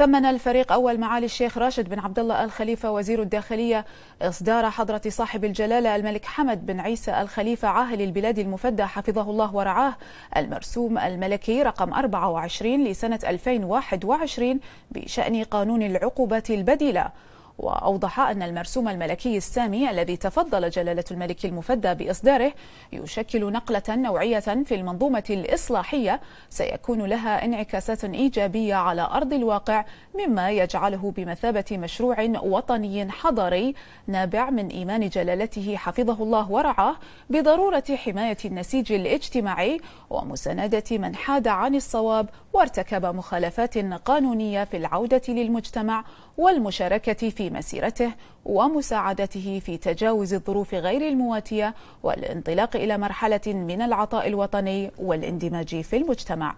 ثمن الفريق أول معالي الشيخ راشد بن عبد الله الخليفة وزير الداخلية إصدار حضرة صاحب الجلالة الملك حمد بن عيسى الخليفة عاهل البلاد المفدى حفظه الله ورعاه المرسوم الملكي رقم 24 لسنة 2021 بشأن قانون العقوبات البديلة وأوضح أن المرسوم الملكي السامي الذي تفضل جلالة الملك المفدى بإصداره يشكل نقلة نوعية في المنظومة الإصلاحية سيكون لها انعكاسات إيجابية على أرض الواقع مما يجعله بمثابة مشروع وطني حضاري نابع من إيمان جلالته حفظه الله ورعاه بضرورة حماية النسيج الاجتماعي ومساندة من حاد عن الصواب وارتكب مخالفات قانونية في العودة للمجتمع والمشاركة في في مسيرته ومساعدته في تجاوز الظروف غير المواتية والانطلاق إلى مرحلة من العطاء الوطني والاندماج في المجتمع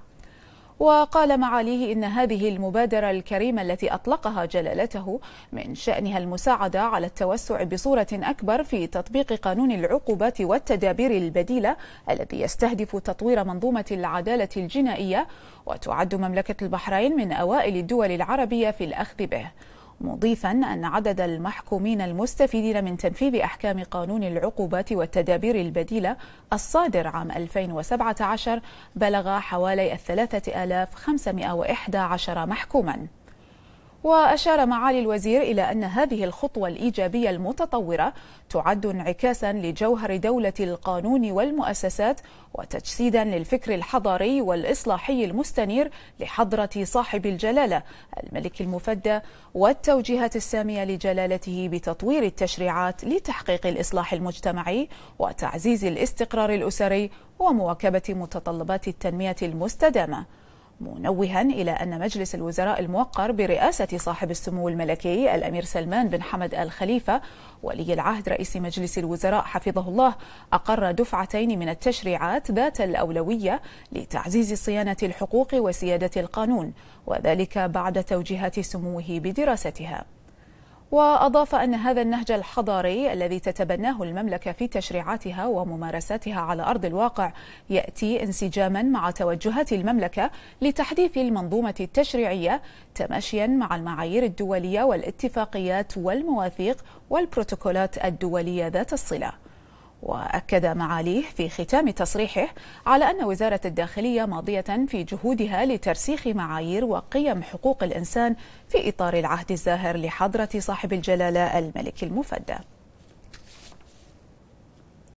وقال معاليه إن هذه المبادرة الكريمة التي أطلقها جلالته من شأنها المساعدة على التوسع بصورة أكبر في تطبيق قانون العقوبات والتدابير البديلة الذي يستهدف تطوير منظومة العدالة الجنائية وتعد مملكة البحرين من أوائل الدول العربية في الأخذ به مضيفا أن عدد المحكومين المستفيدين من تنفيذ أحكام قانون العقوبات والتدابير البديلة الصادر عام 2017 بلغ حوالي 3511 محكوما وأشار معالي الوزير إلى أن هذه الخطوة الإيجابية المتطورة تعد انعكاسا لجوهر دولة القانون والمؤسسات وتجسيدا للفكر الحضاري والإصلاحي المستنير لحضرة صاحب الجلالة الملك المفدى والتوجيهات السامية لجلالته بتطوير التشريعات لتحقيق الإصلاح المجتمعي وتعزيز الاستقرار الأسري ومواكبة متطلبات التنمية المستدامة منوها إلى أن مجلس الوزراء الموقر برئاسة صاحب السمو الملكي الأمير سلمان بن حمد الخليفة ولي العهد رئيس مجلس الوزراء حفظه الله أقر دفعتين من التشريعات ذات الأولوية لتعزيز صيانة الحقوق وسيادة القانون وذلك بعد توجيهات سموه بدراستها وأضاف أن هذا النهج الحضاري الذي تتبناه المملكة في تشريعاتها وممارساتها على أرض الواقع يأتي انسجاما مع توجهات المملكة لتحديث المنظومة التشريعية تماشيا مع المعايير الدولية والاتفاقيات والمواثيق والبروتوكولات الدولية ذات الصلة وأكد معاليه في ختام تصريحه على أن وزارة الداخلية ماضية في جهودها لترسيخ معايير وقيم حقوق الإنسان في إطار العهد الزاهر لحضرة صاحب الجلالة الملك المفدى